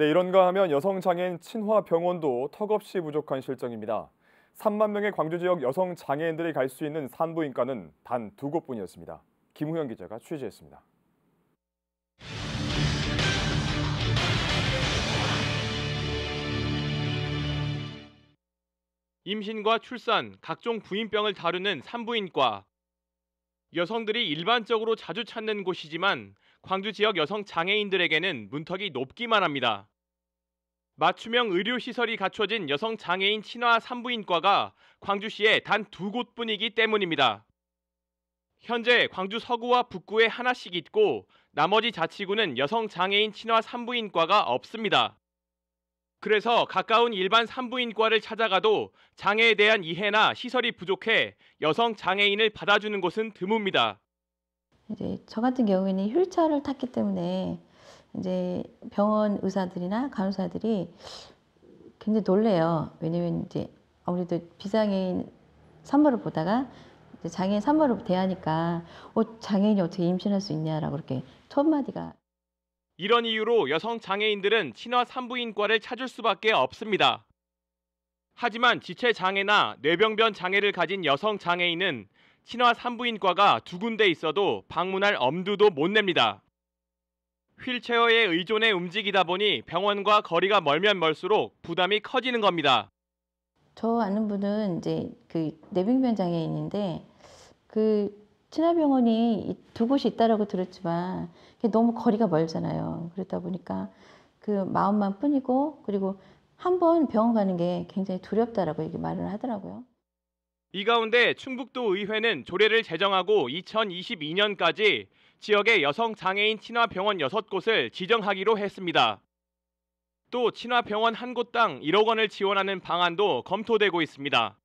네, 이런가 하면 여성장애인 친화병원도 턱없이 부족한 실정입니다. 3만 명의 광주 지역 여성 장애인들이 갈 수 있는 산부인과는 단 두 곳뿐이었습니다. 김우현 기자가 취재했습니다. 임신과 출산, 각종 부인병을 다루는 산부인과. 여성들이 일반적으로 자주 찾는 곳이지만 광주 지역 여성 장애인들에게는 문턱이 높기만 합니다. 맞춤형 의료 시설이 갖춰진 여성 장애인 친화 산부인과가 광주시에 단 두 곳뿐이기 때문입니다. 현재 광주 서구와 북구에 하나씩 있고 나머지 자치구는 여성 장애인 친화 산부인과가 없습니다. 그래서 가까운 일반 산부인과를 찾아가도 장애에 대한 이해나 시설이 부족해 여성 장애인을 받아주는 곳은 드뭅니다. 이제 저 같은 경우에는 휠체어를 탔기 때문에 이제 병원 의사들이나 간호사들이 굉장히 놀래요. 왜냐면 이제 아무래도 비장애인 산모를 보다가 장애인 산모를 대하니까 어, 장애인이 어떻게 임신할 수 있냐라고 이렇게 첫 마디가 이런 이유로 여성 장애인들은 친화 산부인과를 찾을 수밖에 없습니다. 하지만 지체 장애나 뇌병변 장애를 가진 여성 장애인은 친화 산부인과가 두 군데 있어도 방문할 엄두도 못 냅니다. 휠체어에 의존해 움직이다 보니 병원과 거리가 멀면 멀수록 부담이 커지는 겁니다. 저 아는 분은 이제 그 내병변 장애인인데 그 친화병원이 두 곳이 있다라고 들었지만 너무 거리가 멀잖아요. 그러다 보니까 그 마음만 뿐이고 그리고 한 번 병원 가는 게 굉장히 두렵다라고 얘기 말을 하더라고요. 이 가운데 충북도 의회는 조례를 제정하고 2022년까지 지역의 여성 장애인 친화 병원 6곳을 지정하기로 했습니다. 또 친화 병원 한 곳당 1억 원을 지원하는 방안도 검토되고 있습니다.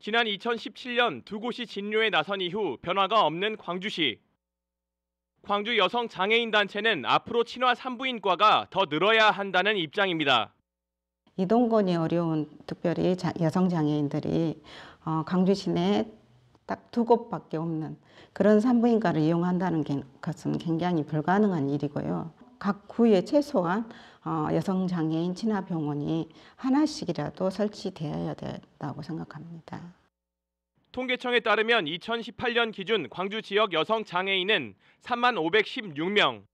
지난 2017년 두 곳이 진료에 나선 이후 변화가 없는 광주시. 광주 여성 장애인 단체는 앞으로 친화 산부인과가 더 늘어야 한다는 입장입니다. 이동권이 어려운 특별히 여성 장애인들이 어, 광주 시내에 딱두 곳밖에 없는 그런 산부인과를 이용한다는 것은 굉장히 불가능한 일이고요. 각 구에 최소한 어, 여성장애인 친화병원이 하나씩이라도 설치되어야 된다고 생각합니다. 통계청에 따르면 2018년 기준 광주 지역 여성 장애인은 3만 516명.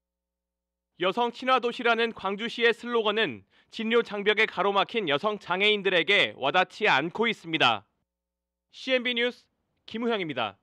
여성 친화 도시라는 광주시의 슬로건은 진료 장벽에 가로막힌 여성 장애인들에게 와닿지 않고 있습니다. CNB 뉴스 김우형입니다.